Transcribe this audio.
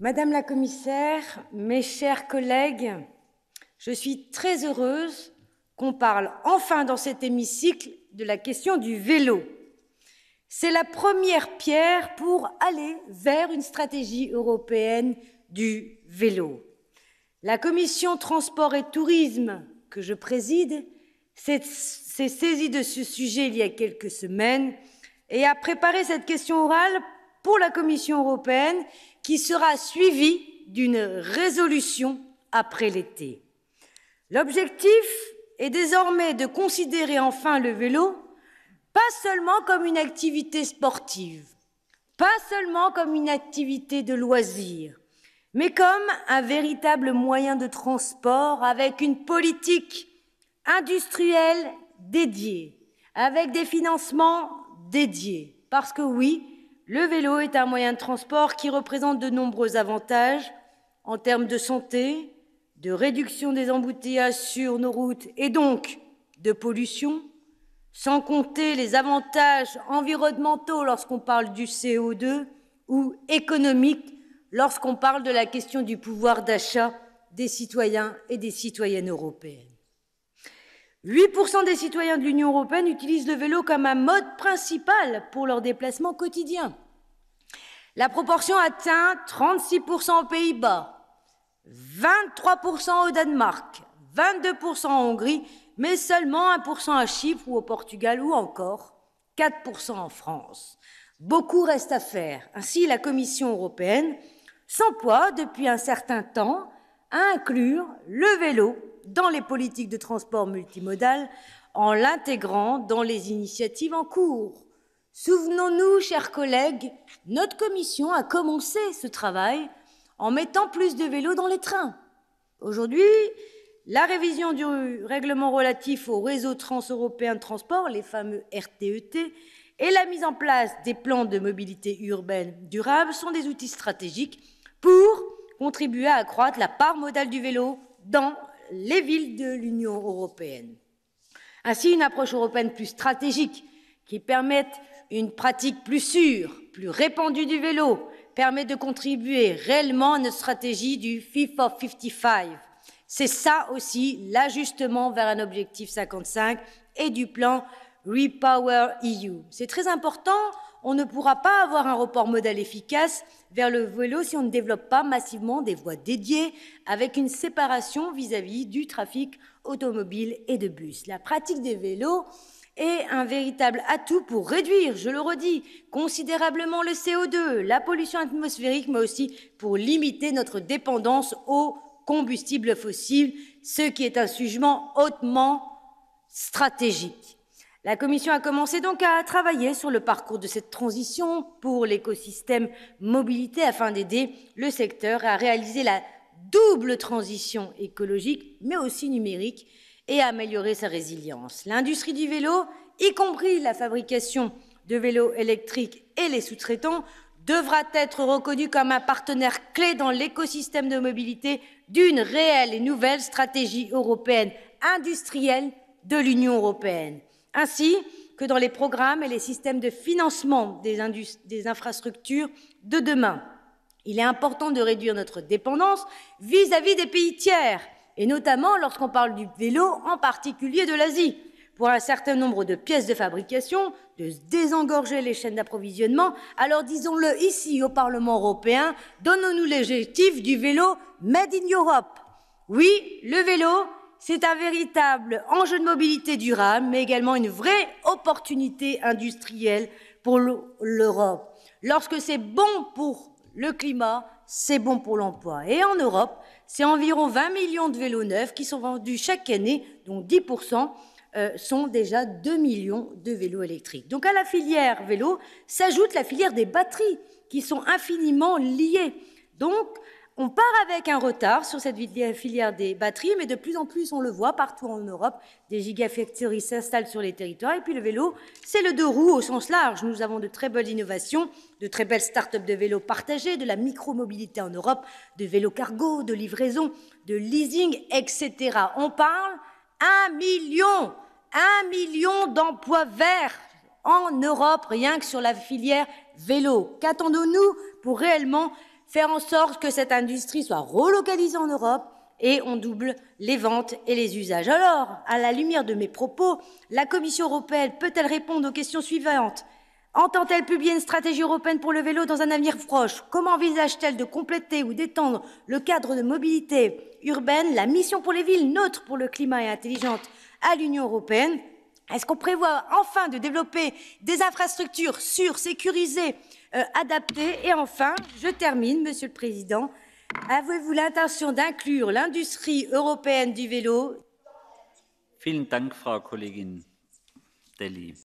Madame la commissaire, mes chers collègues, je suis très heureuse qu'on parle enfin dans cet hémicycle de la question du vélo. C'est la première pierre pour aller vers une stratégie européenne du vélo. La commission transport et tourisme que je préside s'est saisie de ce sujet il y a quelques semaines et a préparé cette question orale pour la Commission européenne qui sera suivi d'une résolution après l'été. L'objectif est désormais de considérer enfin le vélo pas seulement comme une activité sportive, pas seulement comme une activité de loisir, mais comme un véritable moyen de transport avec une politique industrielle dédiée, avec des financements dédiés. Parce que oui, le vélo est un moyen de transport qui représente de nombreux avantages en termes de santé, de réduction des embouteillages sur nos routes et donc de pollution, sans compter les avantages environnementaux lorsqu'on parle du CO2 ou économiques lorsqu'on parle de la question du pouvoir d'achat des citoyens et des citoyennes européennes. 8% des citoyens de l'Union européenne utilisent le vélo comme un mode principal pour leurs déplacements quotidiens. La proportion atteint 36% aux Pays-Bas, 23% au Danemark, 22% en Hongrie, mais seulement 1% à Chypre ou au Portugal ou encore 4% en France. Beaucoup reste à faire. Ainsi, la Commission européenne s'emploie depuis un certain temps à inclure le vélo dans les politiques de transport multimodal en l'intégrant dans les initiatives en cours. Souvenons-nous, chers collègues, notre commission a commencé ce travail en mettant plus de vélos dans les trains. Aujourd'hui, la révision du règlement relatif au réseau transeuropéen de transport, les fameux RTET, e et la mise en place des plans de mobilité urbaine durable sont des outils stratégiques pour contribuer à accroître la part modale du vélo dans les villes de l'Union européenne. Ainsi, une approche européenne plus stratégique qui permette une pratique plus sûre, plus répandue du vélo, permet de contribuer réellement à notre stratégie du FIFA 55. C'est ça aussi l'ajustement vers un objectif 55 et du plan Repower EU. C'est très important. On ne pourra pas avoir un report modal efficace vers le vélo si on ne développe pas massivement des voies dédiées avec une séparation vis-à-vis du trafic automobile et de bus. La pratique des vélos est un véritable atout pour réduire, je le redis, considérablement le CO2, la pollution atmosphérique, mais aussi pour limiter notre dépendance aux combustibles fossiles, ce qui est un sujet hautement stratégique. La Commission a commencé donc à travailler sur le parcours de cette transition pour l'écosystème mobilité afin d'aider le secteur à réaliser la double transition écologique mais aussi numérique et à améliorer sa résilience. L'industrie du vélo, y compris la fabrication de vélos électriques et les sous-traitants, devra être reconnue comme un partenaire clé dans l'écosystème de mobilité d'une réelle et nouvelle stratégie européenne industrielle de l'Union européenne ainsi que dans les programmes et les systèmes de financement des, infrastructures de demain. Il est important de réduire notre dépendance vis-à-vis -vis des pays tiers, et notamment lorsqu'on parle du vélo, en particulier de l'Asie. Pour un certain nombre de pièces de fabrication, de désengorger les chaînes d'approvisionnement, alors disons-le ici au Parlement européen, donnons-nous l'objectif du vélo Made in Europe. Oui, le vélo, c'est un véritable enjeu de mobilité durable, mais également une vraie opportunité industrielle pour l'Europe. Lorsque c'est bon pour le climat, c'est bon pour l'emploi. Et en Europe, c'est environ 20 millions de vélos neufs qui sont vendus chaque année, dont 10% euh, sont déjà 2 millions de vélos électriques. Donc à la filière vélo s'ajoute la filière des batteries, qui sont infiniment liées. Donc on part avec un retard sur cette euh, filière des batteries, mais de plus en plus, on le voit partout en Europe, des gigafactories s'installent sur les territoires. Et puis le vélo, c'est le deux roues au sens large. Nous avons de très belles innovations, de très belles start-up de vélos partagés, de la micromobilité en Europe, de vélos cargo, de livraison, de leasing, etc. On parle un million, un million d'emplois verts en Europe, rien que sur la filière vélo. Qu'attendons-nous pour réellement faire en sorte que cette industrie soit relocalisée en Europe et on double les ventes et les usages. Alors, à la lumière de mes propos, la Commission européenne peut-elle répondre aux questions suivantes Entend-elle publier une stratégie européenne pour le vélo dans un avenir proche Comment envisage-t-elle de compléter ou d'étendre le cadre de mobilité urbaine, la mission pour les villes neutres pour le climat et intelligente à l'Union européenne est-ce qu'on prévoit enfin de développer des infrastructures sûres, sécurisées, euh, adaptées Et enfin, je termine, Monsieur le Président, avez-vous l'intention d'inclure l'industrie européenne du vélo Vielen Dank, Frau Kollegin